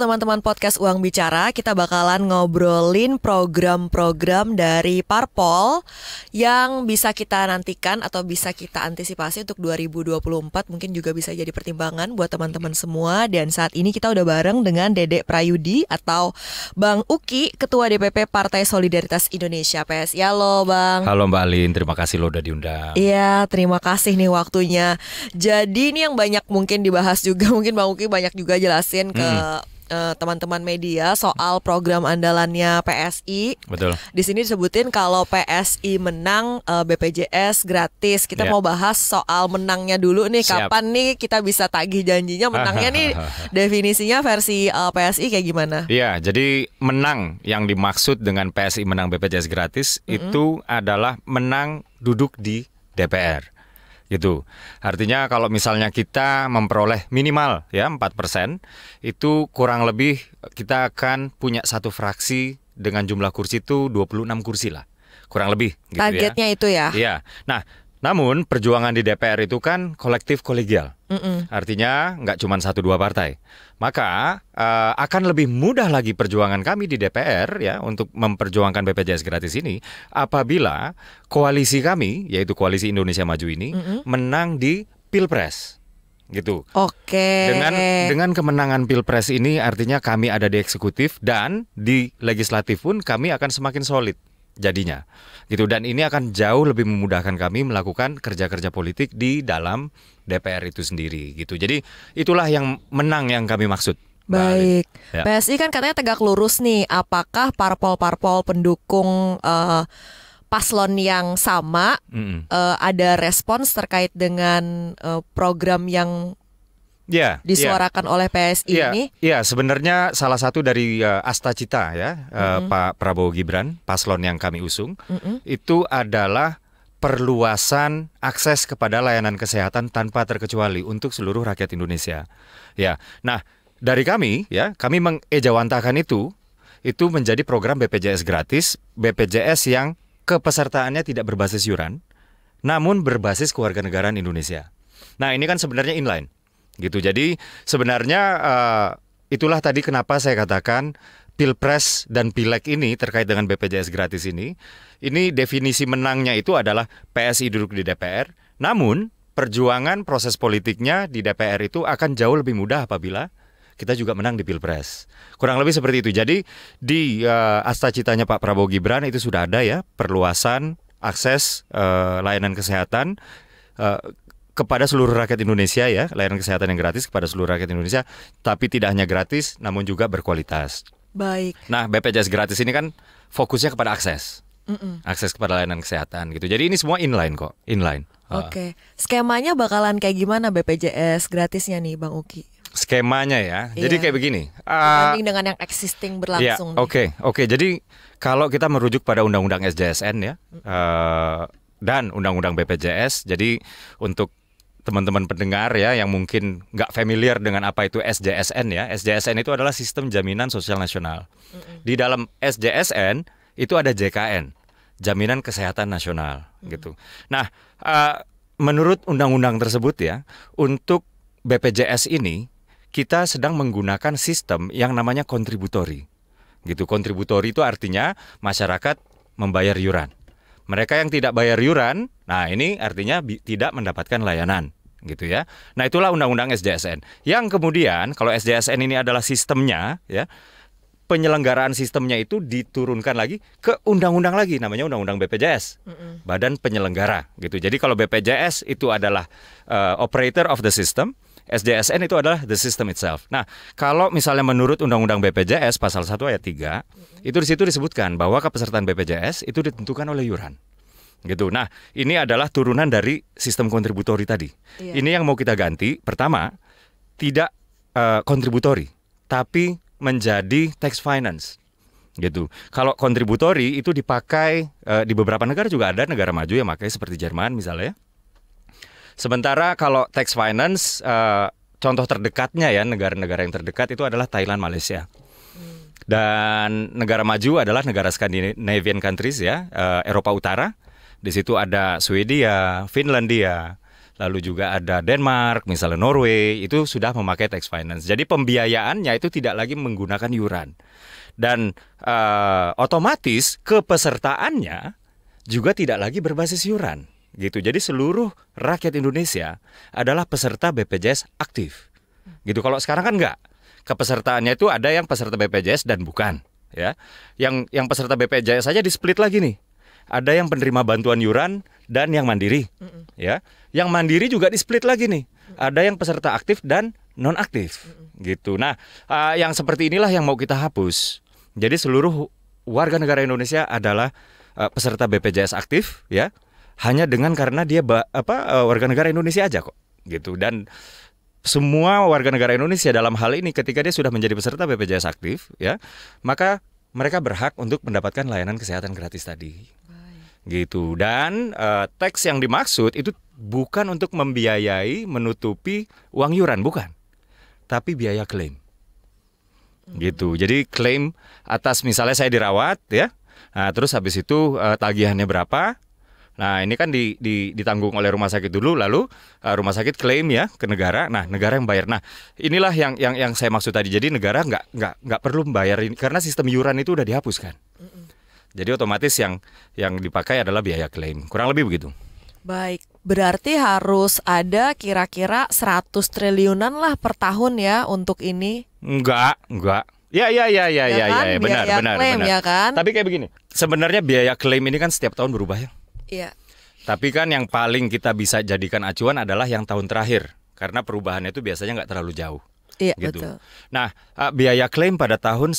teman-teman podcast Uang Bicara, kita bakalan ngobrolin program-program dari Parpol yang bisa kita nantikan atau bisa kita antisipasi untuk 2024 mungkin juga bisa jadi pertimbangan buat teman-teman semua dan saat ini kita udah bareng dengan Dedek Prayudi atau Bang Uki, Ketua DPP Partai Solidaritas Indonesia PSI. Halo Bang. Halo Mbak Alin, terima kasih lo udah diundang. Iya, terima kasih nih waktunya. Jadi ini yang banyak mungkin dibahas juga, mungkin Bang Uki banyak juga jelasin ke hmm. Eh, teman-teman uh, media soal program andalannya PSI. Betul. Di sini disebutin kalau PSI menang uh, eh, BPJS gratis. Kita yeah. mau bahas soal menangnya dulu nih. Siap. Kapan nih kita bisa tagih janjinya menangnya nih? Definisinya versi uh, eh, PSI kayak gimana? Iya, yeah, jadi menang yang dimaksud dengan PSI menang BPJS gratis mm -hmm. itu adalah menang duduk di DPR gitu. Artinya kalau misalnya kita memperoleh minimal ya 4% itu kurang lebih kita akan punya satu fraksi dengan jumlah kursi itu 26 kursi lah. Kurang lebih gitu ya. Targetnya ya. itu ya. Iya. Nah, namun perjuangan di DPR itu kan kolektif kolegial, Mm-mm. artinya nggak cuma satu dua partai. Maka uh, akan lebih mudah lagi perjuangan kami di DPR ya untuk memperjuangkan BPJS gratis ini apabila koalisi kami, yaitu koalisi Indonesia Maju ini, Mm-mm. menang di pilpres gitu. Oke. Dengan dengan kemenangan pilpres ini artinya kami ada di eksekutif dan di legislatif pun kami akan semakin solid jadinya gitu dan ini akan jauh lebih memudahkan kami melakukan kerja-kerja politik di dalam DPR itu sendiri gitu jadi itulah yang menang yang kami maksud Baik, ya. PSI kan katanya tegak lurus nih. Apakah parpol-parpol pendukung uh, paslon yang sama mm -hmm. uh, ada respons terkait dengan uh, program yang yeah, disuarakan yeah. oleh PSI yeah, ini. Iya, yeah, sebenarnya salah satu dari uh, cita ya mm -hmm. Pak Prabowo Gibran, paslon yang kami usung, mm -hmm. itu adalah perluasan akses kepada layanan kesehatan tanpa terkecuali untuk seluruh rakyat Indonesia. Ya. Nah, dari kami ya, kami mengejawantahkan itu itu menjadi program BPJS gratis, BPJS yang kepesertaannya tidak berbasis yuran, namun berbasis kewarganegaraan Indonesia. Nah, ini kan sebenarnya inline gitu. Jadi sebenarnya uh, itulah tadi kenapa saya katakan pilpres dan pileg ini terkait dengan BPJS gratis ini, ini definisi menangnya itu adalah PSI duduk di DPR. Namun perjuangan proses politiknya di DPR itu akan jauh lebih mudah apabila kita juga menang di pilpres. Kurang lebih seperti itu. Jadi di uh, asta citanya Pak Prabowo Gibran itu sudah ada ya perluasan akses uh, layanan kesehatan uh, kepada seluruh rakyat Indonesia ya, layanan kesehatan yang gratis kepada seluruh rakyat Indonesia, tapi tidak hanya gratis namun juga berkualitas. Baik. Nah, BPJS gratis ini kan fokusnya kepada akses. Mm-mm. Akses kepada layanan kesehatan gitu. Jadi ini semua inline kok, inline. Ah. Oke. Okay. Skemanya bakalan kayak gimana BPJS gratisnya nih Bang Uki? Skemanya ya. Iya. Jadi kayak begini. Uh, dengan yang existing berlangsung. Iya, oke, iya. oke. Okay, okay. Jadi kalau kita merujuk pada Undang-Undang SJSN ya, uh, dan Undang-Undang BPJS, jadi untuk teman-teman pendengar ya yang mungkin nggak familiar dengan apa itu SJSN ya. SJSN itu adalah sistem jaminan sosial nasional. mm hmm Di dalam SJSN itu ada JKN, jaminan kesehatan nasional mm. gitu. Nah, uh, menurut undang-undang tersebut ya, untuk BPJS ini kita sedang menggunakan sistem yang namanya kontributori. Gitu, kontributori itu artinya masyarakat membayar yuran. Mereka yang tidak bayar yuran, nah ini artinya tidak mendapatkan layanan gitu ya. Nah, itulah undang-undang SJSN. Yang kemudian kalau SJSN ini adalah sistemnya ya, penyelenggaraan sistemnya itu diturunkan lagi ke undang-undang lagi namanya undang-undang BPJS mm -mm. badan penyelenggara gitu jadi kalau BPJS itu adalah uh, operator of the system SJSN itu adalah the system itself. Nah, kalau misalnya menurut Undang-Undang BPJS pasal 1 ayat 3, itu di situ disebutkan bahwa kepesertaan BPJS itu ditentukan oleh yuran. gitu. Nah, ini adalah turunan dari sistem kontributori tadi. Iya. Ini yang mau kita ganti. Pertama, tidak uh, kontributori, tapi menjadi tax finance gitu. Kalau kontributori itu dipakai uh, di beberapa negara juga ada negara maju yang pakai seperti Jerman misalnya. Ya. Sementara kalau tax finance uh, contoh terdekatnya ya negara-negara yang terdekat itu adalah Thailand, Malaysia. Hmm. Dan negara maju adalah negara Scandinavian countries ya, uh, Eropa Utara. Di situ ada Swedia, Finlandia, lalu juga ada Denmark, misalnya Norway, itu sudah memakai tax finance. Jadi pembiayaannya itu tidak lagi menggunakan yuran. Dan uh, otomatis kepesertaannya juga tidak lagi berbasis yuran gitu. Jadi seluruh rakyat Indonesia adalah peserta BPJS aktif. Gitu. Kalau sekarang kan enggak. Kepesertaannya itu ada yang peserta BPJS dan bukan, ya. Yang yang peserta BPJS saja di split lagi nih. Ada yang penerima bantuan yuran dan yang mandiri, Mm-mm. ya. Yang mandiri juga di split lagi nih. Ada yang peserta aktif dan non aktif, Mm-mm. gitu. Nah, uh, yang seperti inilah yang mau kita hapus. Jadi seluruh warga negara Indonesia adalah uh, peserta BPJS aktif, ya hanya dengan karena dia apa eh, warga negara Indonesia aja kok gitu dan semua warga negara Indonesia dalam hal ini ketika dia sudah menjadi peserta BPJS aktif ya maka mereka berhak untuk mendapatkan layanan kesehatan gratis tadi gitu dan uh, teks yang dimaksud itu bukan untuk membiayai menutupi uang yuran bukan tapi biaya klaim hmm. gitu jadi klaim atas misalnya saya dirawat ya nah, terus habis itu uh, tagihannya berapa Nah, ini kan di, di, ditanggung oleh rumah sakit dulu, lalu uh, rumah sakit klaim ya ke negara. Nah, negara yang bayar. Nah, inilah yang yang yang saya maksud tadi. Jadi negara nggak nggak nggak perlu membayar ini karena sistem iuran itu udah dihapuskan. Mm -mm. Jadi otomatis yang yang dipakai adalah biaya klaim. Kurang lebih begitu. Baik, berarti harus ada kira-kira 100 triliunan lah per tahun ya untuk ini? Enggak, enggak. Ya, ya, ya, ya, ya, ya, ya, kan? ya, ya benar, biaya benar, klaim, benar. Ya kan? Tapi kayak begini, sebenarnya biaya klaim ini kan setiap tahun berubah ya. Iya. Tapi kan yang paling kita bisa jadikan acuan adalah yang tahun terakhir karena perubahannya itu biasanya nggak terlalu jauh. Iya, gitu. betul. Nah, eh, biaya klaim pada tahun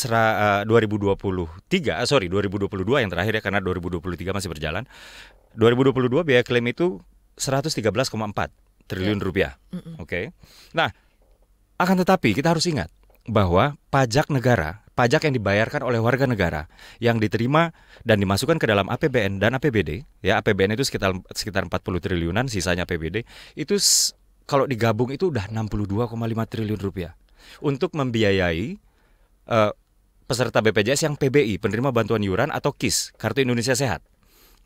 2023, eh, eh, sorry 2022 yang terakhir ya karena 2023 masih berjalan. 2022 biaya klaim itu 113,4 triliun ya. rupiah. Mm -mm. Oke. Okay. Nah, akan tetapi kita harus ingat bahwa pajak negara pajak yang dibayarkan oleh warga negara yang diterima dan dimasukkan ke dalam APBN dan APBD ya APBN itu sekitar sekitar 40 triliunan sisanya APBD itu kalau digabung itu udah 62,5 triliun rupiah untuk membiayai uh, peserta BPJS yang PBI penerima bantuan iuran atau KIS Kartu Indonesia Sehat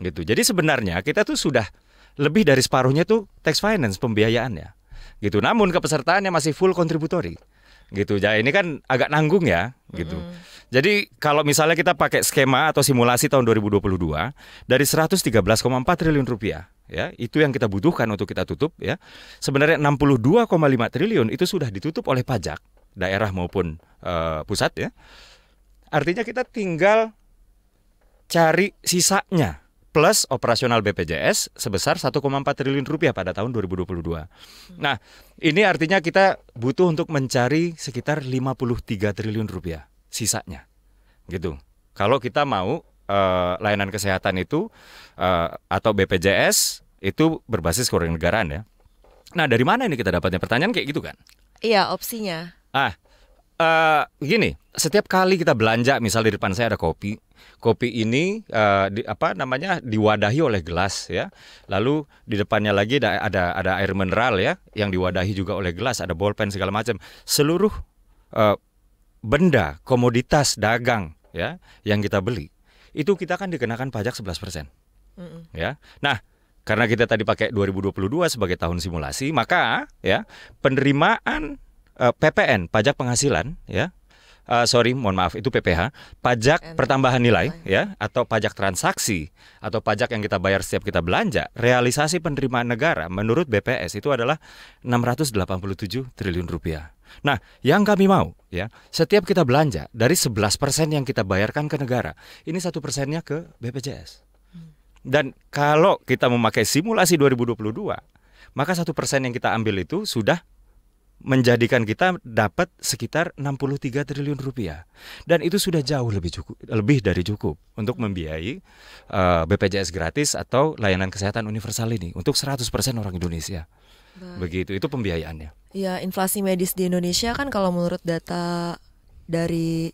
gitu jadi sebenarnya kita tuh sudah lebih dari separuhnya tuh tax finance pembiayaannya gitu namun kepesertaannya masih full kontributori gitu ya ini kan agak nanggung ya gitu mm -hmm. jadi kalau misalnya kita pakai skema atau simulasi tahun 2022 dari 113,4 triliun rupiah ya itu yang kita butuhkan untuk kita tutup ya sebenarnya 62,5 triliun itu sudah ditutup oleh pajak daerah maupun uh, pusat ya artinya kita tinggal cari sisanya plus operasional BPJS sebesar 1,4 triliun rupiah pada tahun 2022. Hmm. Nah, ini artinya kita butuh untuk mencari sekitar 53 triliun rupiah sisanya. Gitu. Kalau kita mau eh, layanan kesehatan itu eh, atau BPJS itu berbasis kewarganegaraan ya. Nah, dari mana ini kita dapatnya? Pertanyaan kayak gitu kan? Iya, opsinya. Ah, uh, gini, setiap kali kita belanja, misal di depan saya ada kopi, kopi ini uh, di, apa namanya diwadahi oleh gelas ya. Lalu di depannya lagi ada ada, ada air mineral ya, yang diwadahi juga oleh gelas, ada bolpen segala macam. Seluruh uh, benda, komoditas dagang ya yang kita beli itu kita kan dikenakan pajak 11 persen. Mm -mm. Ya, nah karena kita tadi pakai 2022 sebagai tahun simulasi, maka ya penerimaan uh, eh, PPN pajak penghasilan ya uh, sorry mohon maaf itu PPH pajak And pertambahan nilai ya atau pajak transaksi atau pajak yang kita bayar setiap kita belanja realisasi penerimaan negara menurut BPS itu adalah 687 triliun rupiah Nah, yang kami mau ya, setiap kita belanja dari 11% yang kita bayarkan ke negara, ini satu persennya ke BPJS. Hmm. Dan kalau kita memakai simulasi 2022, maka satu persen yang kita ambil itu sudah menjadikan kita dapat sekitar 63 triliun rupiah dan itu sudah jauh lebih cukup lebih dari cukup untuk membiayai uh, eh, BPJS gratis atau layanan kesehatan universal ini untuk 100% orang Indonesia. Baik. Begitu itu pembiayaannya. Ya, inflasi medis di Indonesia kan kalau menurut data dari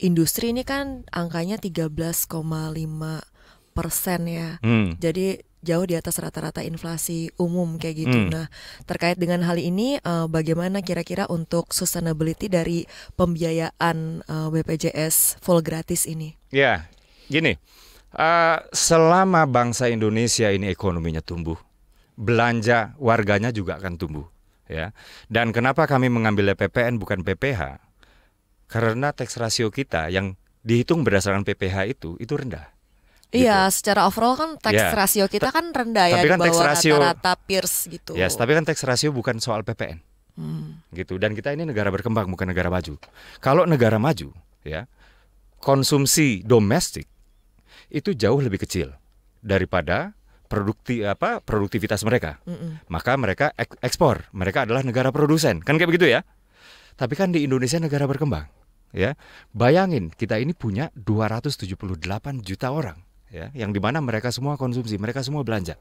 industri ini kan angkanya 13,5 persen ya. Hmm. Jadi jauh di atas rata-rata inflasi umum kayak gitu. Hmm. Nah, terkait dengan hal ini uh, bagaimana kira-kira untuk sustainability dari pembiayaan uh, eh, BPJS full gratis ini? Ya, gini. Uh, selama bangsa Indonesia ini ekonominya tumbuh, belanja warganya juga akan tumbuh, ya. Dan kenapa kami mengambil PPN bukan PPH? Karena tax ratio kita yang dihitung berdasarkan PPH itu itu rendah. Iya, gitu. secara overall kan tax iya. yeah. rasio kita kan rendah tapi ya kan di bawah rata-rata peers gitu. Yes, tapi kan tax rasio bukan soal PPN. Hmm. Gitu. Dan kita ini negara berkembang bukan negara maju. Kalau negara maju, ya, konsumsi domestik itu jauh lebih kecil daripada produkti apa produktivitas mereka. Mm -mm. Maka mereka ek ekspor, mereka adalah negara produsen. Kan kayak begitu ya. Tapi kan di Indonesia negara berkembang, ya. Bayangin kita ini punya 278 juta orang ya yang dimana mereka semua konsumsi mereka semua belanja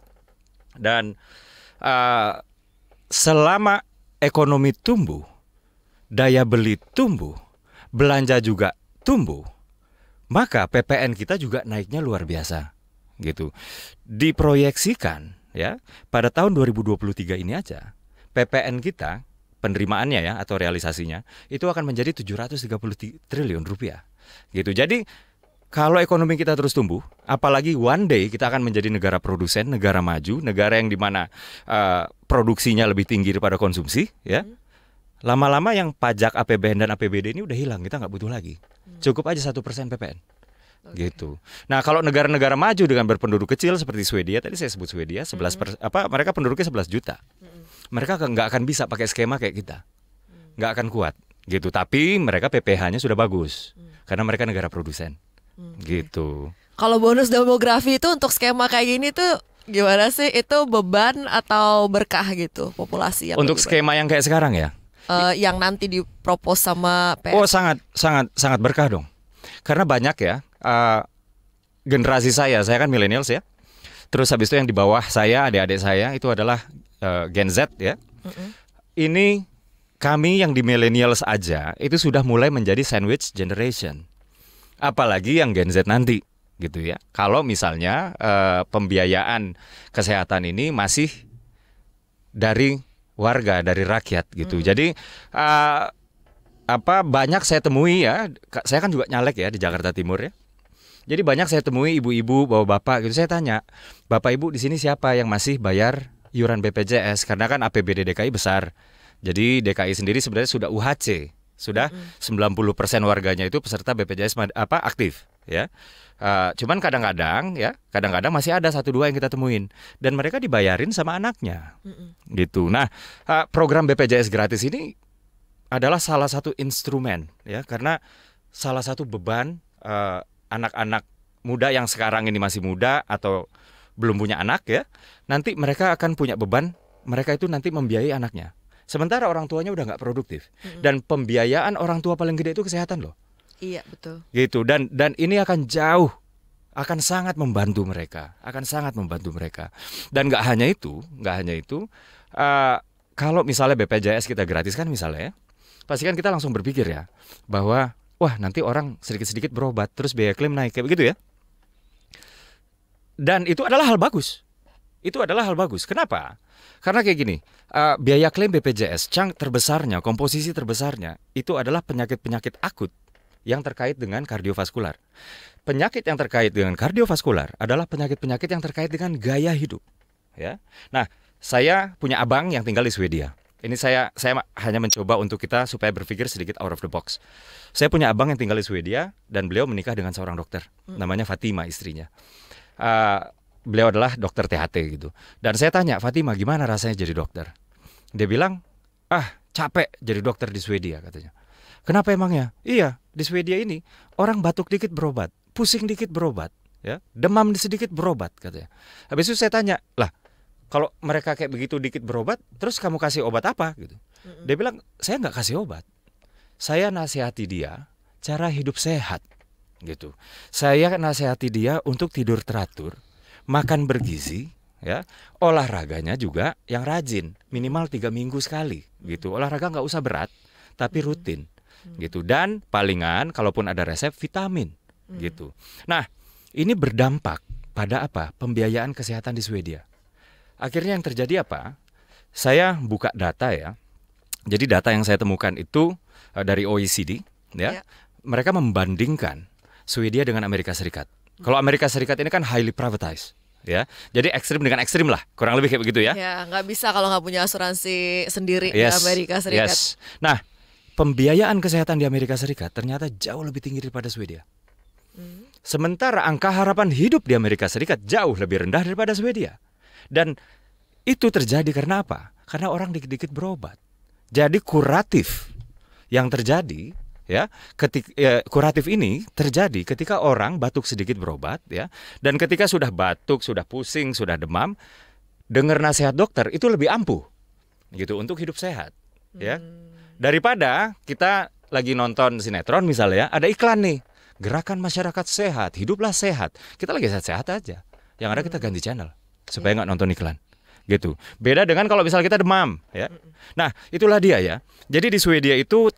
dan uh, selama ekonomi tumbuh daya beli tumbuh belanja juga tumbuh maka PPN kita juga naiknya luar biasa gitu diproyeksikan ya pada tahun 2023 ini aja PPN kita penerimaannya ya atau realisasinya itu akan menjadi 730 triliun rupiah gitu jadi kalau ekonomi kita terus tumbuh, apalagi one day kita akan menjadi negara produsen, negara maju, negara yang dimana uh, eh, produksinya lebih tinggi daripada konsumsi, ya. Hmm. Lama-lama yang pajak APBN dan APBD ini udah hilang, kita nggak butuh lagi. Hmm. Cukup aja satu persen PPN. Okay. gitu. Nah, kalau negara-negara maju dengan berpenduduk kecil seperti Swedia tadi saya sebut Swedia 11 hmm. per, mm. apa mereka penduduknya 11 juta. Mm. Mereka nggak akan bisa pakai skema kayak kita. Nggak akan kuat gitu. Tapi mereka PPh-nya sudah bagus. Mm. Karena mereka negara produsen. Hmm, gitu. Kalau bonus demografi itu untuk skema kayak gini tuh gimana sih? Itu beban atau berkah gitu populasi? Untuk skema yang kayak sekarang ya? Uh, yang nanti dipropos sama PS. Oh sangat sangat sangat berkah dong. Karena banyak ya uh, generasi saya, saya kan millennials ya. Terus habis itu yang di bawah saya, adik-adik saya itu adalah uh, Gen Z ya. Mm -mm. Ini kami yang di millennials aja itu sudah mulai menjadi sandwich generation apalagi yang Gen Z nanti gitu ya. Kalau misalnya e, pembiayaan kesehatan ini masih dari warga, dari rakyat gitu. Hmm. Jadi e, apa banyak saya temui ya, saya kan juga nyalek ya di Jakarta Timur ya. Jadi banyak saya temui ibu-ibu, bapak-bapak gitu. Saya tanya, bapak ibu di sini siapa yang masih bayar iuran BPJS? Karena kan APBD DKI besar. Jadi DKI sendiri sebenarnya sudah UHC sudah mm -hmm. 90% warganya itu peserta BPJS apa aktif ya. Uh, cuman kadang-kadang ya, kadang-kadang masih ada satu dua yang kita temuin dan mereka dibayarin sama anaknya, mm -hmm. gitu. Nah, uh, program BPJS gratis ini adalah salah satu instrumen ya, karena salah satu beban eh, anak-anak uh, anak -anak muda yang sekarang ini masih muda atau belum punya anak ya, nanti mereka akan punya beban, mereka itu nanti membiayai anaknya. Sementara orang tuanya udah nggak produktif. Mm -hmm. Dan pembiayaan orang tua paling gede itu kesehatan loh. Iya betul. Gitu dan dan ini akan jauh akan sangat membantu mereka, akan sangat membantu mereka. Dan nggak hanya itu, nggak hanya itu. Uh, kalau misalnya BPJS kita gratis kan misalnya, ya, pasti kan kita langsung berpikir ya bahwa wah nanti orang sedikit-sedikit berobat terus biaya klaim naik kayak begitu ya. Dan itu adalah hal bagus itu adalah hal bagus. Kenapa? Karena kayak gini, uh, biaya klaim BPJS, cang terbesarnya, komposisi terbesarnya itu adalah penyakit-penyakit akut yang terkait dengan kardiovaskular. Penyakit yang terkait dengan kardiovaskular adalah penyakit-penyakit yang terkait dengan gaya hidup. Ya, nah saya punya abang yang tinggal di Swedia. Ini saya saya hanya mencoba untuk kita supaya berpikir sedikit out of the box. Saya punya abang yang tinggal di Swedia dan beliau menikah dengan seorang dokter, hmm. namanya Fatima istrinya. Uh, beliau adalah dokter THT gitu. Dan saya tanya, Fatima gimana rasanya jadi dokter? Dia bilang, ah capek jadi dokter di Swedia katanya. Kenapa emangnya? Iya, di Swedia ini orang batuk dikit berobat, pusing dikit berobat, ya demam sedikit berobat katanya. Habis itu saya tanya, lah kalau mereka kayak begitu dikit berobat, terus kamu kasih obat apa gitu? Dia bilang, saya nggak kasih obat, saya nasihati dia cara hidup sehat gitu. Saya nasihati dia untuk tidur teratur, makan bergizi ya olahraganya juga yang rajin minimal tiga minggu sekali gitu olahraga nggak usah berat tapi rutin gitu dan palingan kalaupun ada resep vitamin hmm. gitu nah ini berdampak pada apa pembiayaan kesehatan di Swedia akhirnya yang terjadi apa saya buka data ya jadi data yang saya temukan itu eh, dari OECD ya, ya. mereka membandingkan Swedia dengan Amerika Serikat hmm. kalau Amerika Serikat ini kan highly privatized ya. Jadi ekstrim dengan ekstrim lah, kurang lebih kayak begitu ya. Ya, nggak bisa kalau nggak punya asuransi sendiri yes. di Amerika Serikat. Yes. Nah, pembiayaan kesehatan di Amerika Serikat ternyata jauh lebih tinggi daripada Swedia. Hmm. Sementara angka harapan hidup di Amerika Serikat jauh lebih rendah daripada Swedia. Dan itu terjadi karena apa? Karena orang dikit-dikit berobat. Jadi kuratif yang terjadi ya ketik ya, kuratif ini terjadi ketika orang batuk sedikit berobat ya dan ketika sudah batuk sudah pusing sudah demam dengar nasihat dokter itu lebih ampuh gitu untuk hidup sehat ya hmm. daripada kita lagi nonton sinetron misalnya ada iklan nih gerakan masyarakat sehat hiduplah sehat kita lagi sehat-sehat aja yang ada kita hmm. ganti channel supaya iya. nggak nonton iklan gitu. Beda dengan kalau misal kita demam, ya. Nah, itulah dia ya. Jadi di Swedia itu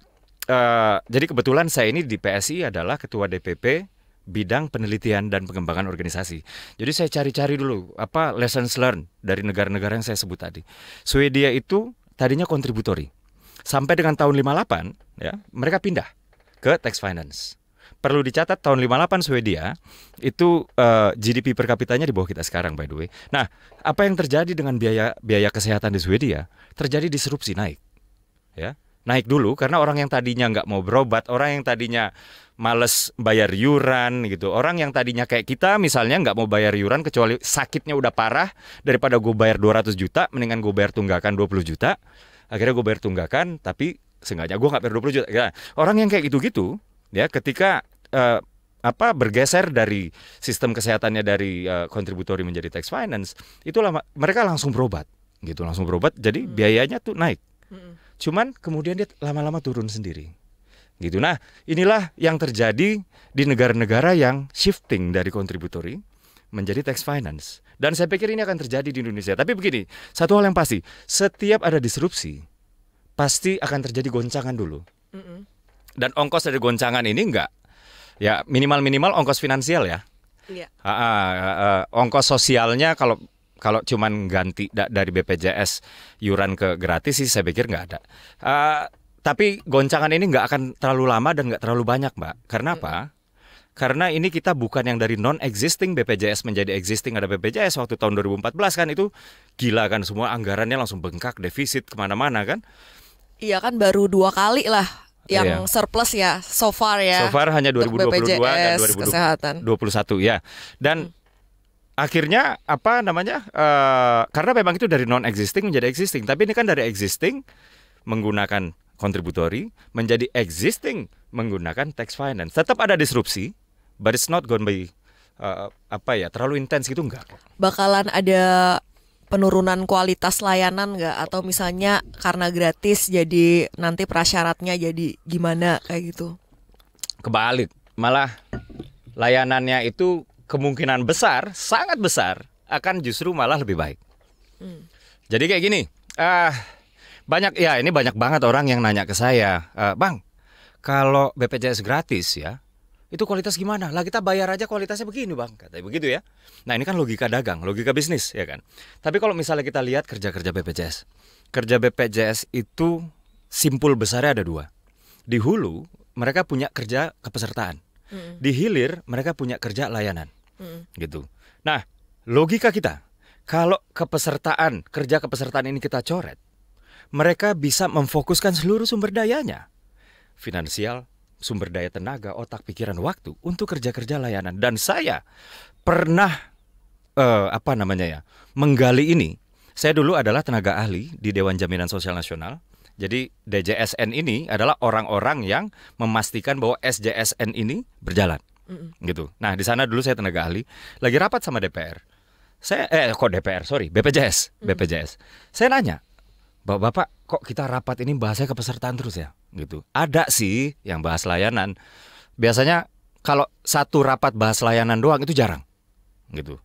Eh, jadi kebetulan saya ini di PSI adalah ketua DPP bidang penelitian dan pengembangan organisasi. Jadi saya cari-cari dulu apa lessons learned dari negara-negara yang saya sebut tadi. Swedia itu tadinya kontributori. Sampai dengan tahun 58 ya, mereka pindah ke tax finance. Perlu dicatat tahun 58 Swedia itu uh, eh, GDP per kapitanya di bawah kita sekarang by the way. Nah, apa yang terjadi dengan biaya biaya kesehatan di Swedia? Terjadi disrupsi naik. Ya naik dulu karena orang yang tadinya nggak mau berobat, orang yang tadinya males bayar yuran gitu, orang yang tadinya kayak kita misalnya nggak mau bayar yuran kecuali sakitnya udah parah daripada gue bayar 200 juta, mendingan gue bayar tunggakan 20 juta, akhirnya gue bayar tunggakan tapi sengaja gue nggak bayar 20 juta. Ya, orang yang kayak gitu-gitu ya ketika uh, apa bergeser dari sistem kesehatannya dari uh, kontributori menjadi tax finance, itulah mereka langsung berobat gitu, langsung berobat, jadi hmm. biayanya tuh naik. Hmm Cuman kemudian dia lama-lama turun sendiri. Gitu. Nah, inilah yang terjadi di negara-negara yang shifting dari kontributori menjadi tax finance. Dan saya pikir ini akan terjadi di Indonesia. Tapi begini, satu hal yang pasti, setiap ada disrupsi pasti akan terjadi goncangan dulu. Dan ongkos dari goncangan ini enggak ya minimal-minimal ongkos finansial ya. Iya. ongkos sosialnya kalau kalau cuman ganti dari BPJS yuran ke gratis sih saya pikir nggak ada. Uh, tapi goncangan ini nggak akan terlalu lama dan nggak terlalu banyak mbak. Karena apa? Karena ini kita bukan yang dari non existing BPJS menjadi existing ada BPJS waktu tahun 2014 kan itu gila kan semua anggarannya langsung bengkak defisit kemana-mana kan. Iya kan baru dua kali lah yang iya. surplus ya so far ya. So far hanya 2022 BPJS, dan 2021 ya. Dan hmm akhirnya apa namanya uh, karena memang itu dari non existing menjadi existing tapi ini kan dari existing menggunakan contributory menjadi existing menggunakan tax finance tetap ada disrupsi but it's not gonna be uh, apa ya terlalu intens gitu enggak bakalan ada penurunan kualitas layanan enggak atau misalnya karena gratis jadi nanti prasyaratnya jadi gimana kayak gitu kebalik malah layanannya itu kemungkinan besar, sangat besar akan justru malah lebih baik. Hmm. Jadi kayak gini, uh, banyak ya ini banyak banget orang yang nanya ke saya, uh, bang, kalau BPJS gratis ya, itu kualitas gimana? Lah kita bayar aja kualitasnya begini bang, katanya begitu ya. Nah ini kan logika dagang, logika bisnis ya kan. Tapi kalau misalnya kita lihat kerja-kerja BPJS, kerja BPJS itu simpul besarnya ada dua. Di hulu mereka punya kerja kepesertaan, hmm. di hilir mereka punya kerja layanan hmm. gitu. Nah logika kita kalau kepesertaan kerja kepesertaan ini kita coret, mereka bisa memfokuskan seluruh sumber dayanya, finansial, sumber daya tenaga, otak, pikiran, waktu untuk kerja-kerja layanan. Dan saya pernah uh, apa namanya ya menggali ini. Saya dulu adalah tenaga ahli di Dewan Jaminan Sosial Nasional. Jadi DJSN ini adalah orang-orang yang memastikan bahwa SJSN ini berjalan mm gitu. Nah di sana dulu saya tenaga ahli, lagi rapat sama DPR. Saya eh kok DPR sorry BPJS mm BPJS. Saya nanya bapak-bapak kok kita rapat ini bahasnya kepesertaan terus ya gitu. Ada sih yang bahas layanan. Biasanya kalau satu rapat bahas layanan doang itu jarang gitu.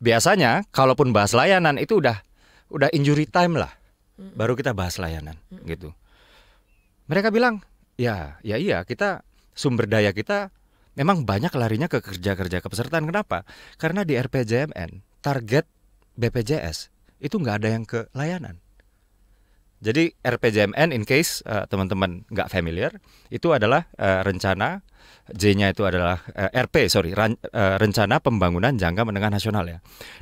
Biasanya kalaupun bahas layanan itu udah udah injury time lah. Baru kita bahas layanan mm. gitu. Mereka bilang, "Ya, ya iya, kita sumber daya kita memang banyak larinya ke kerja-kerja kepesertaan. Kenapa? Karena di RPJMN target BPJS itu nggak ada yang ke layanan. Jadi RPJMN in case uh, teman-teman nggak familiar itu adalah uh, rencana J-nya itu adalah uh, eh, RP sorry ran, uh, rencana pembangunan jangka menengah nasional ya.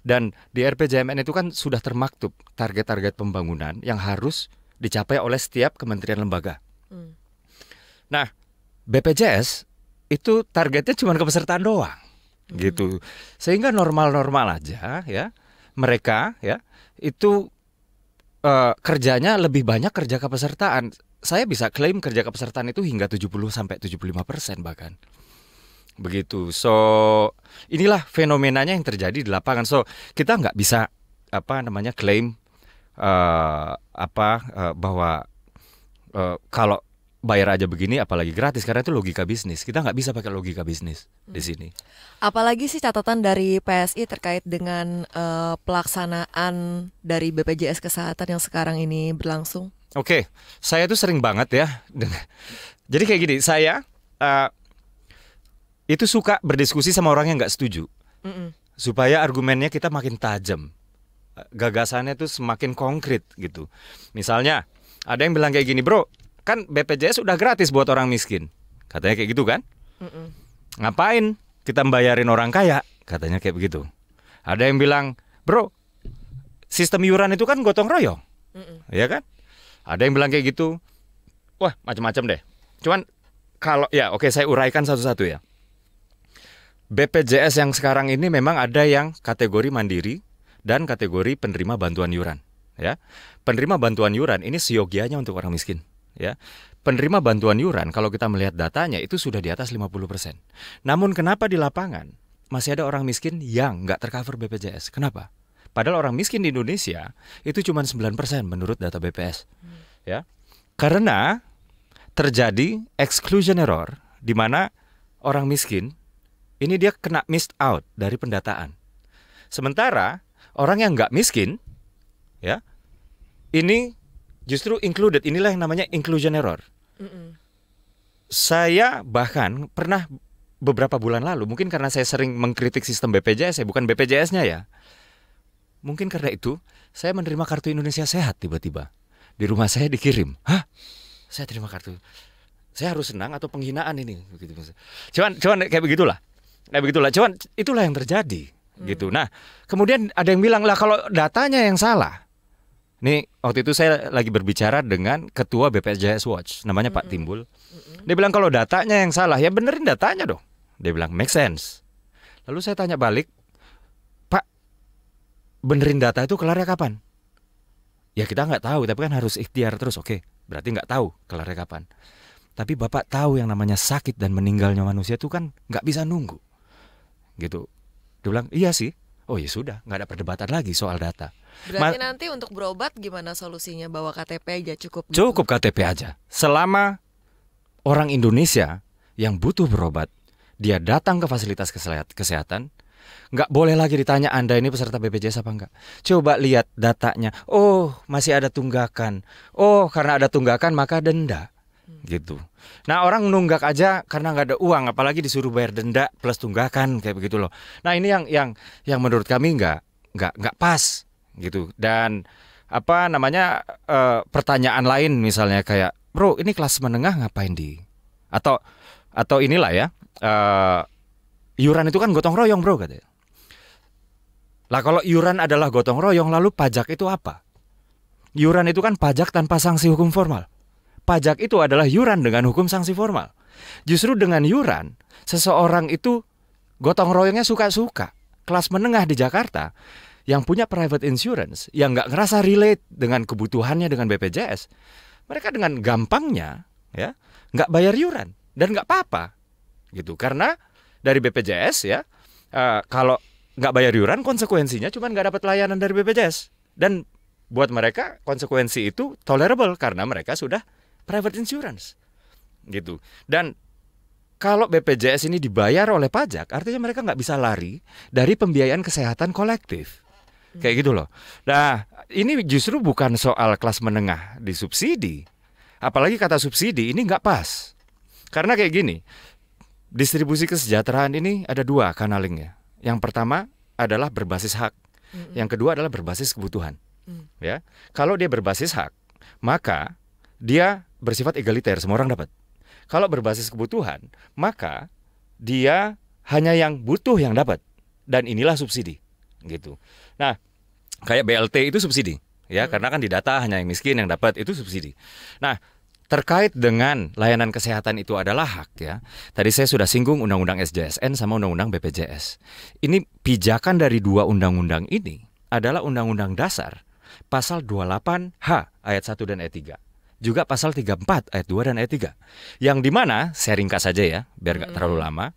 Dan di RPJMN itu kan sudah termaktub target-target pembangunan yang harus dicapai oleh setiap kementerian lembaga. Hmm. Nah BPJS itu targetnya cuma kepesertaan doang hmm. gitu sehingga normal-normal aja ya mereka ya itu uh, kerjanya lebih banyak kerja kepesertaan saya bisa klaim kerja kepesertaan itu hingga 70 sampai 75 persen bahkan begitu so inilah fenomenanya yang terjadi di lapangan so kita nggak bisa apa namanya klaim uh, apa uh, bahwa uh, kalau bayar aja begini apalagi gratis karena itu logika bisnis kita nggak bisa pakai logika bisnis hmm. di sini apalagi sih catatan dari PSI terkait dengan uh, pelaksanaan dari BPJS kesehatan yang sekarang ini berlangsung oke okay. saya tuh sering banget ya jadi kayak gini saya uh, itu suka berdiskusi sama orang yang nggak setuju mm -mm. supaya argumennya kita makin tajam gagasannya tuh semakin konkret gitu misalnya ada yang bilang kayak gini bro kan BPJS udah gratis buat orang miskin katanya kayak gitu kan Mm-mm. ngapain kita bayarin orang kaya katanya kayak begitu ada yang bilang bro sistem iuran itu kan gotong royong mm ya kan ada yang bilang kayak gitu wah macam-macam deh cuman kalau ya oke saya uraikan satu-satu ya BPJS yang sekarang ini memang ada yang kategori mandiri dan kategori penerima bantuan iuran ya penerima bantuan iuran ini seyogianya untuk orang miskin ya penerima bantuan iuran kalau kita melihat datanya itu sudah di atas 50%. Namun kenapa di lapangan masih ada orang miskin yang nggak tercover BPJS? Kenapa? Padahal orang miskin di Indonesia itu cuma 9% menurut data BPS. Ya. Karena terjadi exclusion error di mana orang miskin ini dia kena missed out dari pendataan. Sementara orang yang nggak miskin ya ini justru included inilah yang namanya inclusion error. Mm-mm. Saya bahkan pernah beberapa bulan lalu mungkin karena saya sering mengkritik sistem BPJS saya bukan BPJS-nya ya. Mungkin karena itu saya menerima kartu Indonesia Sehat tiba-tiba di rumah saya dikirim. Hah? Saya terima kartu. Saya harus senang atau penghinaan ini begitu gitu. Cuman cuman kayak begitulah. Kayak begitulah. Cuman itulah yang terjadi hmm. gitu. Nah, kemudian ada yang bilang lah kalau datanya yang salah ini waktu itu saya lagi berbicara dengan ketua BPJS Watch, namanya Pak Timbul. Mm Dia bilang kalau datanya yang salah, ya benerin datanya dong. Dia bilang make sense. Lalu saya tanya balik, Pak, benerin data itu kelarnya kapan? Ya kita nggak tahu, tapi kan harus ikhtiar terus. Oke, berarti nggak tahu kelarnya kapan. Tapi Bapak tahu yang namanya sakit dan meninggalnya manusia itu kan nggak bisa nunggu. Gitu. Dia bilang, iya sih. Oh ya sudah, nggak ada perdebatan lagi soal data. Berarti Ma nanti untuk berobat gimana solusinya bawa KTP aja cukup? Gitu? Cukup KTP aja. Selama orang Indonesia yang butuh berobat, dia datang ke fasilitas kesehatan, nggak boleh lagi ditanya Anda ini peserta BPJS apa enggak. Coba lihat datanya. Oh, masih ada tunggakan. Oh, karena ada tunggakan maka denda. Hmm. gitu. Nah orang nunggak aja karena nggak ada uang, apalagi disuruh bayar denda plus tunggakan kayak begitu loh. Nah ini yang yang yang menurut kami nggak nggak nggak pas gitu dan apa namanya e, pertanyaan lain misalnya kayak bro ini kelas menengah ngapain di atau atau inilah ya e, iuran itu kan gotong royong bro katanya lah kalau iuran adalah gotong royong lalu pajak itu apa iuran itu kan pajak tanpa sanksi hukum formal pajak itu adalah iuran dengan hukum sanksi formal justru dengan iuran seseorang itu gotong royongnya suka-suka kelas menengah di Jakarta yang punya private insurance yang nggak ngerasa relate dengan kebutuhannya dengan BPJS, mereka dengan gampangnya ya nggak bayar iuran dan nggak apa-apa gitu karena dari BPJS ya uh, kalau nggak bayar iuran konsekuensinya cuma nggak dapat layanan dari BPJS dan buat mereka konsekuensi itu tolerable karena mereka sudah private insurance gitu dan kalau BPJS ini dibayar oleh pajak, artinya mereka nggak bisa lari dari pembiayaan kesehatan kolektif. Hmm. Kayak gitu loh. Nah, ini justru bukan soal kelas menengah disubsidi. Apalagi kata subsidi ini nggak pas. Karena kayak gini, distribusi kesejahteraan ini ada dua kanalingnya. Yang pertama adalah berbasis hak. Hmm. Yang kedua adalah berbasis kebutuhan. Hmm. Ya, kalau dia berbasis hak, maka dia bersifat egaliter, semua orang dapat. Kalau berbasis kebutuhan, maka dia hanya yang butuh yang dapat. Dan inilah subsidi, gitu. Nah, kayak BLT itu subsidi ya hmm. karena kan di data hanya yang miskin yang dapat itu subsidi. Nah, terkait dengan layanan kesehatan itu adalah hak ya. Tadi saya sudah singgung undang-undang SJSN sama undang-undang BPJS. Ini pijakan dari dua undang-undang ini adalah undang-undang dasar pasal 28H ayat 1 dan ayat 3 juga pasal 34 ayat 2 dan ayat 3. Yang dimana, saya ringkas saja ya, biar nggak hmm. terlalu lama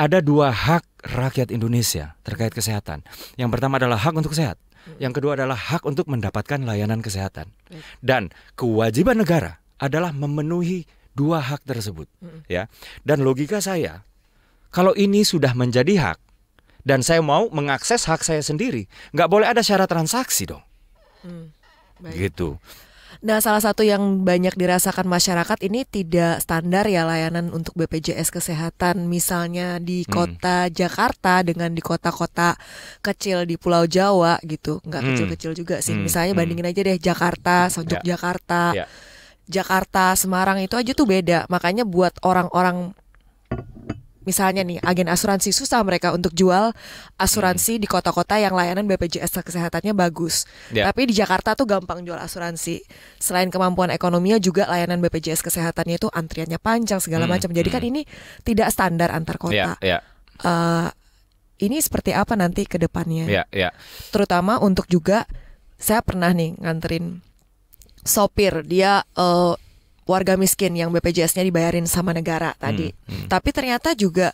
ada dua hak rakyat Indonesia terkait kesehatan. Yang pertama adalah hak untuk sehat. Hmm. Yang kedua adalah hak untuk mendapatkan layanan kesehatan. Dan kewajiban negara adalah memenuhi dua hak tersebut, hmm. ya. Dan logika saya, kalau ini sudah menjadi hak dan saya mau mengakses hak saya sendiri, nggak boleh ada syarat transaksi dong. Hmm, baik. Gitu. Nah, salah satu yang banyak dirasakan masyarakat ini tidak standar ya layanan untuk BPJS kesehatan misalnya di hmm. kota hmm. Jakarta dengan di kota-kota kecil di Pulau Jawa gitu. nggak hmm. kecil-kecil juga sih. Hmm. Misalnya hmm. bandingin aja deh Jakarta, ya. Sonjok yeah. Jakarta. Yeah. Jakarta, Semarang itu aja tuh beda. Makanya buat orang-orang misalnya nih agen asuransi susah mereka untuk jual asuransi hmm. di kota-kota yang layanan BPJS kesehatannya bagus. Yeah. Tapi di Jakarta tuh gampang jual asuransi. Selain kemampuan ekonominya juga layanan BPJS kesehatannya itu antriannya panjang segala hmm. macam. Jadi kan hmm. kan ini tidak standar antar kota. Yeah. Ya, ya. Yeah. Uh, ini seperti apa nanti ke depannya? Yeah. Yeah. Terutama untuk juga saya pernah nih nganterin sopir dia uh, warga miskin yang BPJS-nya dibayarin sama negara tadi. Hmm, hmm. Tapi ternyata juga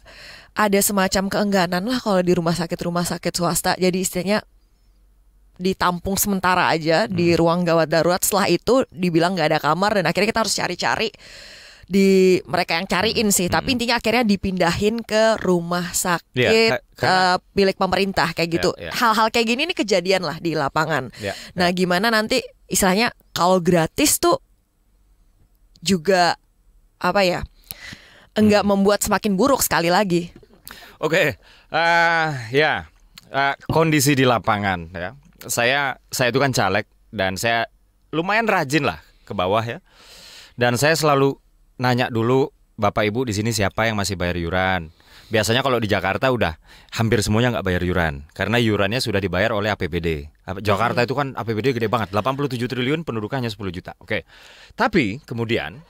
ada semacam keengganan lah kalau di rumah sakit rumah sakit swasta. Jadi istilahnya ditampung sementara aja hmm. di ruang gawat darurat. Setelah itu dibilang nggak ada kamar dan akhirnya kita harus cari-cari di mereka yang cariin sih hmm. tapi intinya akhirnya dipindahin ke rumah sakit yeah, iya, uh, milik pemerintah kayak gitu ya, ya. hal-hal yeah, yeah. kayak gini ini kejadian lah di lapangan yeah, yeah. nah gimana nanti istilahnya kalau gratis tuh juga apa ya enggak hmm. membuat semakin buruk sekali lagi. Oke, okay. uh, eh, ya uh, kondisi di lapangan ya. Saya saya itu kan caleg dan saya lumayan rajin lah ke bawah ya. Dan saya selalu nanya dulu Bapak Ibu di sini siapa yang masih bayar yuran biasanya kalau di Jakarta udah hampir semuanya nggak bayar yuran karena yurannya sudah dibayar oleh APBD. Jakarta itu kan APBD gede banget, 87 triliun penduduknya hanya 10 juta. Oke. Tapi kemudian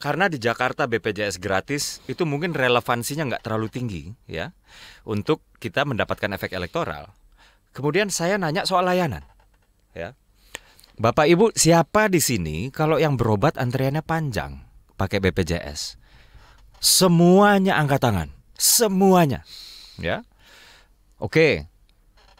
karena di Jakarta BPJS gratis itu mungkin relevansinya nggak terlalu tinggi ya untuk kita mendapatkan efek elektoral. Kemudian saya nanya soal layanan. Ya. Bapak Ibu, siapa di sini kalau yang berobat antriannya panjang pakai BPJS? Semuanya angkat tangan semuanya. Ya. Oke.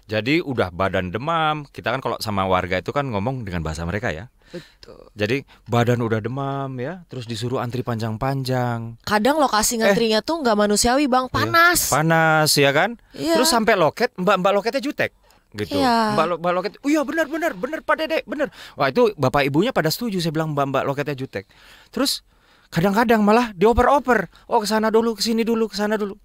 Jadi udah badan demam, kita kan kalau sama warga itu kan ngomong dengan bahasa mereka ya. Betul. Jadi badan udah demam ya, terus disuruh antri panjang-panjang. Kadang lokasi ngantrinya eh, tuh nggak manusiawi bang, iya. panas. Iya, panas ya kan. Iya. Terus sampai loket, mbak-mbak loketnya jutek gitu. Iya. Mbak, mbak loket, oh iya benar benar benar Pak Dedek benar. Wah itu bapak ibunya pada setuju saya bilang mbak mbak loketnya jutek. Terus Kadang-kadang malah dioper-oper. Oh ke sana dulu, ke sini dulu, ke sana dulu.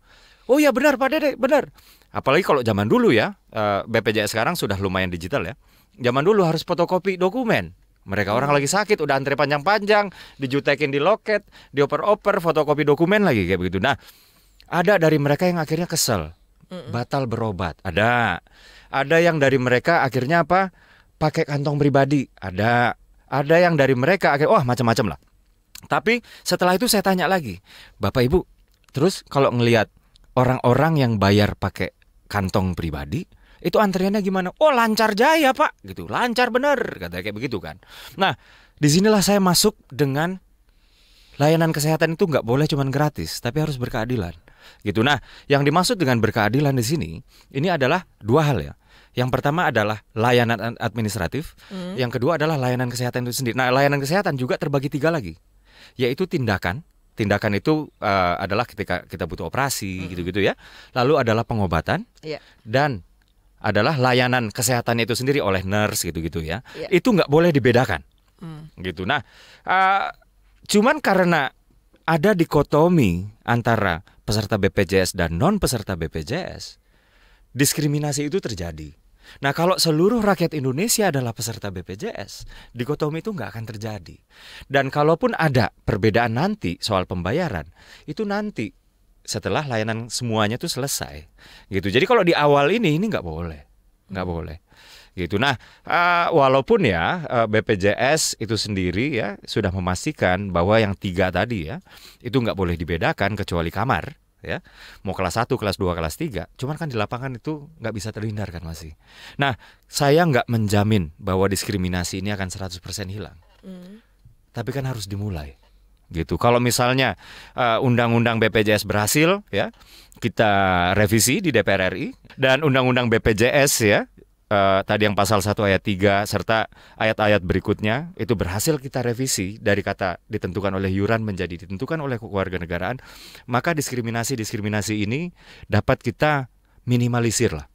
Oh ya benar Pak Dede, benar. Apalagi kalau zaman dulu ya, eh, BPJS sekarang sudah lumayan digital ya. Zaman dulu harus fotokopi dokumen. Mereka orang lagi sakit, udah antre panjang-panjang, dijutekin di loket, dioper-oper, fotokopi dokumen lagi kayak begitu. Nah, ada dari mereka yang akhirnya kesel, batal berobat. Ada. Ada yang dari mereka akhirnya apa? Pakai kantong pribadi. Ada. Ada yang dari mereka akhirnya, wah oh, macam-macam lah. Tapi setelah itu saya tanya lagi, Bapak Ibu, terus kalau ngelihat orang-orang yang bayar pakai kantong pribadi, itu antriannya gimana? Oh lancar jaya pak, gitu, lancar bener, katanya kayak begitu kan. Nah, disinilah saya masuk dengan layanan kesehatan itu nggak boleh cuman gratis, tapi harus berkeadilan, gitu. Nah, yang dimaksud dengan berkeadilan di sini, ini adalah dua hal ya. Yang pertama adalah layanan administratif, mm. yang kedua adalah layanan kesehatan itu sendiri. Nah, layanan kesehatan juga terbagi tiga lagi yaitu tindakan. Tindakan itu uh, adalah ketika kita butuh operasi gitu-gitu mm -hmm. ya. Lalu adalah pengobatan yeah. dan adalah layanan kesehatan itu sendiri oleh nurse gitu-gitu ya. Yeah. Itu nggak boleh dibedakan. Mm. Gitu. Nah, uh, cuman karena ada dikotomi antara peserta BPJS dan non peserta BPJS, diskriminasi itu terjadi. Nah kalau seluruh rakyat Indonesia adalah peserta BPJS, dikotomi itu nggak akan terjadi. Dan kalaupun ada perbedaan nanti soal pembayaran, itu nanti setelah layanan semuanya itu selesai gitu jadi kalau di awal ini ini nggak boleh nggak hmm. boleh gitu nah eh, walaupun ya eh, BPJS itu sendiri ya sudah memastikan bahwa yang tiga tadi ya itu nggak boleh dibedakan kecuali kamar ya mau kelas 1, kelas 2, kelas 3 cuman kan di lapangan itu nggak bisa terhindarkan masih nah saya nggak menjamin bahwa diskriminasi ini akan 100% hilang mm. tapi kan harus dimulai gitu kalau misalnya eh, undang-undang uh, BPJS berhasil ya kita revisi di DPR RI dan undang-undang BPJS ya uh, tadi yang pasal 1 ayat 3 serta ayat-ayat berikutnya itu berhasil kita revisi dari kata ditentukan oleh yuran menjadi ditentukan oleh negaraan maka diskriminasi-diskriminasi ini dapat kita minimalisir lah.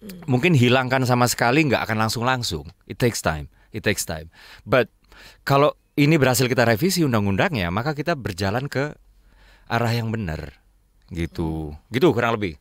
Hmm. Mungkin hilangkan sama sekali nggak akan langsung-langsung. It takes time. It takes time. But kalau ini berhasil kita revisi undang-undangnya, maka kita berjalan ke arah yang benar. Gitu. Hmm. Gitu kurang lebih.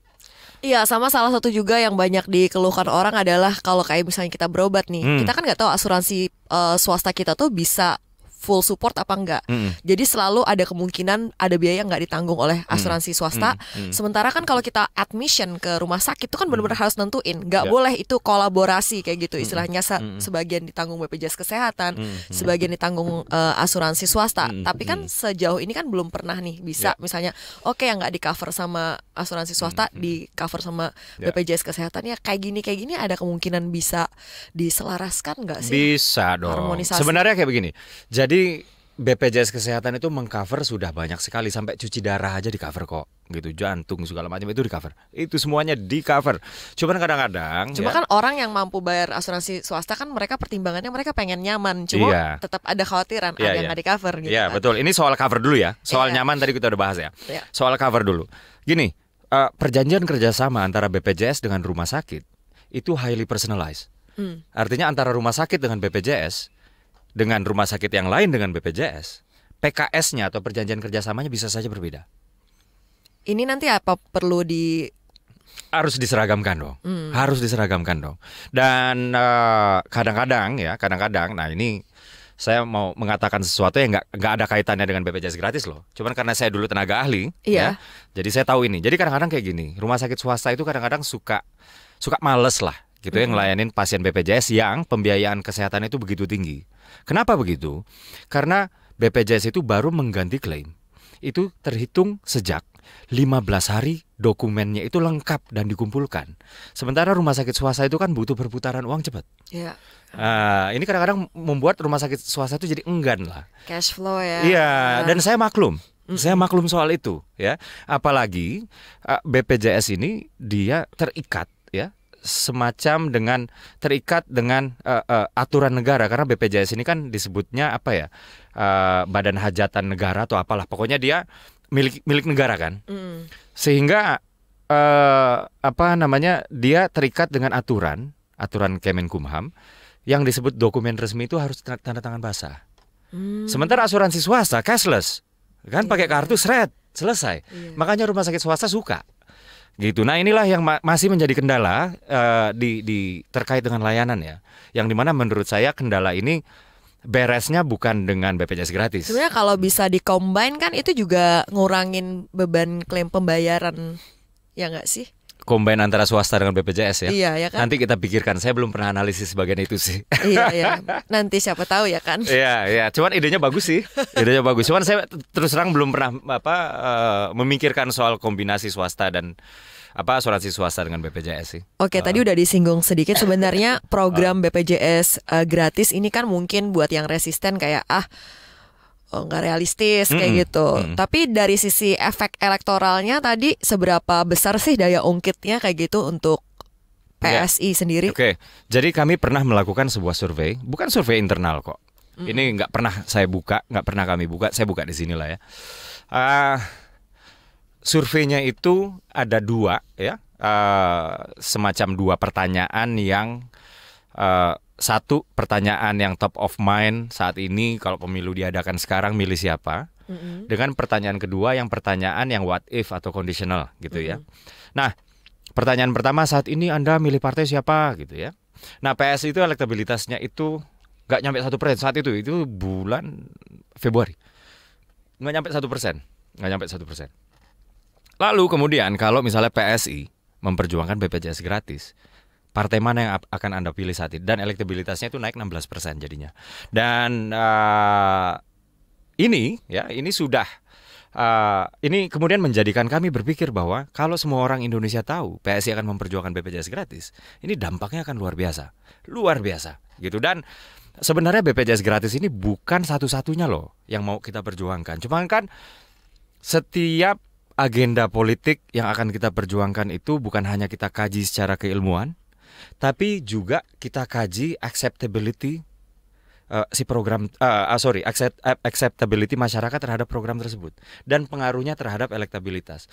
Iya, sama salah satu juga yang banyak dikeluhkan orang adalah kalau kayak misalnya kita berobat nih, hmm. kita kan nggak tahu asuransi uh, swasta kita tuh bisa full support apa enggak. Mm. Jadi selalu ada kemungkinan ada biaya yang enggak ditanggung oleh asuransi mm. swasta. Mm. Mm. Sementara kan kalau kita admission ke rumah sakit itu kan benar-benar harus nentuin, Enggak yeah. boleh itu kolaborasi kayak gitu istilahnya se mm. sebagian ditanggung BPJS kesehatan, mm. sebagian ditanggung uh, asuransi swasta. Mm. Tapi kan mm. sejauh ini kan belum pernah nih bisa yeah. misalnya oke okay, yang enggak di cover sama asuransi swasta mm. di cover sama yeah. BPJS kesehatan ya kayak gini kayak gini ada kemungkinan bisa diselaraskan nggak sih? Bisa dong. Harmonisasi Sebenarnya kayak begini. Jadi jadi BPJS kesehatan itu mengcover sudah banyak sekali sampai cuci darah aja di cover kok gitu jantung segala macam itu di cover itu semuanya di cover cuman kadang-kadang cuma ya, kan orang yang mampu bayar asuransi swasta kan mereka pertimbangannya mereka pengen nyaman cuma iya. tetap ada khawatiran iya, ada ah, yang iya. yang di cover gitu iya kan. betul ini soal cover dulu ya soal iya. nyaman tadi kita udah bahas ya iya. soal cover dulu gini uh, perjanjian kerjasama antara BPJS dengan rumah sakit itu highly personalized hmm. artinya antara rumah sakit dengan BPJS dengan rumah sakit yang lain dengan BPJS, PKS-nya atau perjanjian kerjasamanya bisa saja berbeda. Ini nanti apa perlu di harus diseragamkan dong, hmm. harus diseragamkan dong. Dan eh, kadang-kadang uh, ya, kadang-kadang. Nah ini saya mau mengatakan sesuatu yang nggak nggak ada kaitannya dengan BPJS gratis loh. Cuman karena saya dulu tenaga ahli, yeah. ya, jadi saya tahu ini. Jadi kadang-kadang kayak gini, rumah sakit swasta itu kadang-kadang suka suka males lah gitu mm -hmm. ya ngelayanin pasien BPJS yang pembiayaan kesehatan itu begitu tinggi. Kenapa begitu? Karena BPJS itu baru mengganti klaim. Itu terhitung sejak 15 hari dokumennya itu lengkap dan dikumpulkan. Sementara rumah sakit swasta itu kan butuh perputaran uang cepat. Ya. Uh, ini kadang-kadang membuat rumah sakit swasta itu jadi enggan lah. Cash flow ya. Iya, dan ah. saya maklum. Saya maklum soal itu ya. Apalagi ah, BPJS ini dia terikat semacam dengan terikat dengan uh, uh, aturan negara karena BPJS ini kan disebutnya apa ya uh, badan hajatan negara atau apalah pokoknya dia milik milik negara kan mm. sehingga uh, apa namanya dia terikat dengan aturan aturan Kemenkumham yang disebut dokumen resmi itu harus tanda tangan basah mm. sementara asuransi swasta cashless kan yeah. pakai kartu seret selesai yeah. makanya rumah sakit swasta suka gitu. Nah inilah yang ma masih menjadi kendala uh, di, di terkait dengan layanan ya, yang dimana menurut saya kendala ini beresnya bukan dengan BPJS gratis. Sebenarnya kalau bisa dikombin kan itu juga ngurangin beban klaim pembayaran ya nggak sih? combine antara swasta dengan BPJS ya. Iya ya kan. Nanti kita pikirkan. Saya belum pernah analisis bagian itu sih. iya iya. Nanti siapa tahu ya kan. iya iya. Cuman idenya bagus sih. Idenya bagus. Cuman saya terus terang belum pernah apa uh, memikirkan soal kombinasi swasta dan apa asuransi swasta dengan BPJS sih. Oke, uh. tadi eh. udah disinggung sedikit sebenarnya program eh. BPJS uh, gratis ini kan mungkin buat yang resisten kayak ah Eh, nggak oh, realistis kayak mm gitu. Mm Tapi dari sisi efek elektoralnya tadi seberapa besar sih daya ungkitnya kayak gitu untuk ya. PSI yeah. sendiri? Oke, okay. jadi kami pernah melakukan sebuah survei, bukan survei internal kok. Mm Ini nggak pernah saya buka, nggak pernah kami buka. Saya buka di sinilah ya. Uh, surveinya itu ada dua ya, uh, semacam dua pertanyaan yang uh, satu pertanyaan yang top of mind saat ini kalau pemilu diadakan sekarang milih siapa? Mm -hmm. Dengan pertanyaan kedua yang pertanyaan yang what if atau conditional gitu mm -hmm. ya. Nah, pertanyaan pertama saat ini Anda milih partai siapa gitu ya. Nah, PS itu elektabilitasnya itu nggak nyampe satu persen saat itu itu bulan Februari nggak nyampe satu persen nggak nyampe satu persen lalu kemudian kalau misalnya PSI memperjuangkan BPJS gratis partai mana yang akan Anda pilih saat ini dan elektabilitasnya itu naik 16% jadinya. Dan uh, ini ya, ini sudah uh, ini kemudian menjadikan kami berpikir bahwa kalau semua orang Indonesia tahu PSI akan memperjuangkan BPJS gratis, ini dampaknya akan luar biasa. Luar biasa gitu dan sebenarnya BPJS gratis ini bukan satu-satunya loh yang mau kita perjuangkan. Cuma kan setiap agenda politik yang akan kita perjuangkan itu bukan hanya kita kaji secara keilmuan, tapi juga kita kaji acceptability uh, si program uh, sorry accept, eh, acceptability masyarakat terhadap program tersebut dan pengaruhnya terhadap elektabilitas.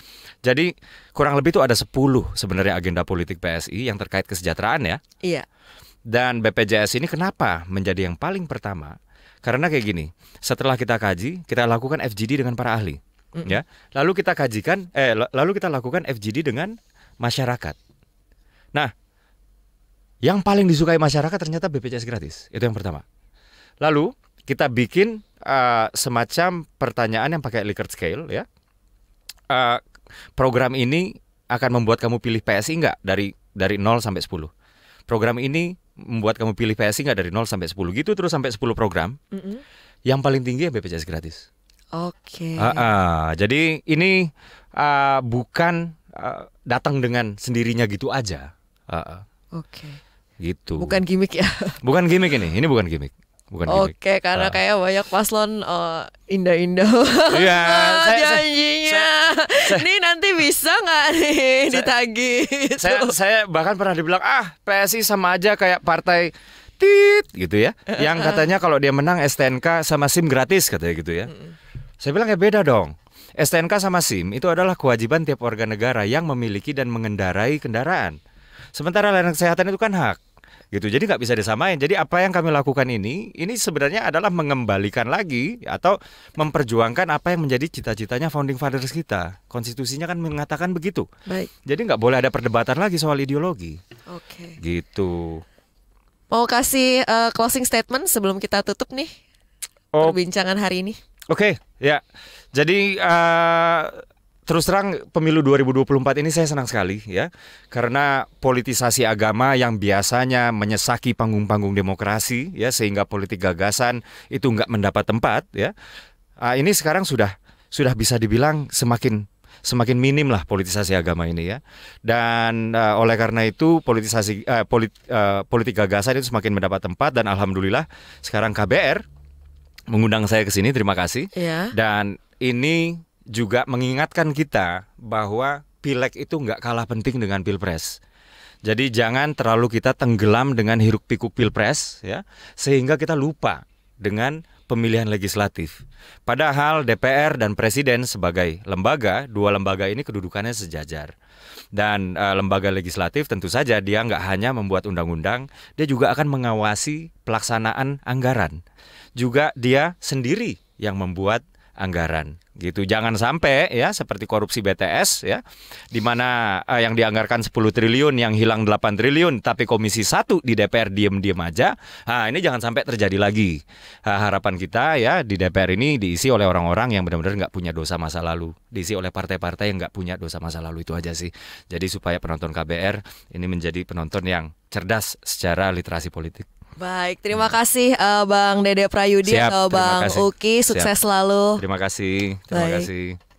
Jadi kurang lebih itu ada 10 sebenarnya agenda politik PSI yang terkait kesejahteraan ya. Iya. Dan BPJS ini kenapa menjadi yang paling pertama? Karena kayak gini, setelah kita kaji, kita lakukan FGD dengan para ahli, mm -mm. ya. Lalu kita kajikan, eh, lalu kita lakukan FGD dengan masyarakat. Nah, yang paling disukai masyarakat ternyata BPJS gratis. Itu yang pertama. Lalu kita bikin uh, semacam pertanyaan yang pakai Likert scale ya. Uh, program ini akan membuat kamu pilih PSI enggak dari dari 0 sampai 10. Program ini membuat kamu pilih PSI enggak dari 0 sampai 10 gitu terus sampai 10 program. Mm -hmm. Yang paling tinggi ya BPJS gratis. Oke. Okay. Uh, uh, jadi ini uh, bukan uh, datang dengan sendirinya gitu aja. Uh, uh. Oke. Okay. Gitu. Bukan gimmick ya. Bukan gimmick ini. Ini bukan gimmick. Bukan Oke, okay, karena uh. kayak banyak paslon uh, eh, indah-indah. Iya. oh, saya, janjinya. Saya, saya, ini nanti bisa nggak nih saya, ditagi? Gitu? Saya, gitu. saya bahkan pernah dibilang ah PSI sama aja kayak partai tit gitu ya. Yang katanya kalau dia menang STNK sama SIM gratis katanya gitu ya. Saya bilang ya beda dong. STNK sama SIM itu adalah kewajiban tiap warga negara yang memiliki dan mengendarai kendaraan. Sementara layanan kesehatan itu kan hak gitu. Jadi nggak bisa disamain. Jadi apa yang kami lakukan ini, ini sebenarnya adalah mengembalikan lagi atau memperjuangkan apa yang menjadi cita-citanya founding fathers kita. Konstitusinya kan mengatakan begitu. Baik. Jadi nggak boleh ada perdebatan lagi soal ideologi. Okay. Gitu. Mau kasih uh, closing statement sebelum kita tutup nih oh. perbincangan hari ini. Oke, okay, ya. Jadi uh, terus terang pemilu 2024 ini saya senang sekali ya karena politisasi agama yang biasanya menyesaki panggung-panggung demokrasi ya sehingga politik gagasan itu nggak mendapat tempat ya uh, ini sekarang sudah sudah bisa dibilang semakin semakin minim lah politisasi agama ini ya. Dan uh, oleh karena itu politisasi uh, polit, uh, politik gagasan itu semakin mendapat tempat dan alhamdulillah sekarang KBR mengundang saya ke sini terima kasih. Ya. Dan ini juga mengingatkan kita bahwa pileg itu nggak kalah penting dengan pilpres. Jadi jangan terlalu kita tenggelam dengan hiruk pikuk pilpres ya sehingga kita lupa dengan pemilihan legislatif. Padahal DPR dan presiden sebagai lembaga, dua lembaga ini kedudukannya sejajar. Dan e, lembaga legislatif tentu saja dia nggak hanya membuat undang-undang, dia juga akan mengawasi pelaksanaan anggaran. Juga dia sendiri yang membuat anggaran gitu. Jangan sampai ya seperti korupsi BTS ya di mana eh, yang dianggarkan 10 triliun yang hilang 8 triliun tapi komisi 1 di DPR diem-diem aja. Nah, ini jangan sampai terjadi lagi. Nah, harapan kita ya di DPR ini diisi oleh orang-orang yang benar-benar nggak punya dosa masa lalu, diisi oleh partai-partai yang nggak punya dosa masa lalu itu aja sih. Jadi supaya penonton KBR ini menjadi penonton yang cerdas secara literasi politik. Baik, terima kasih uh, Bang Dede Prayudi Siap, atau Bang kasih. Uki, sukses Siap. selalu. Terima kasih. Terima Baik. kasih.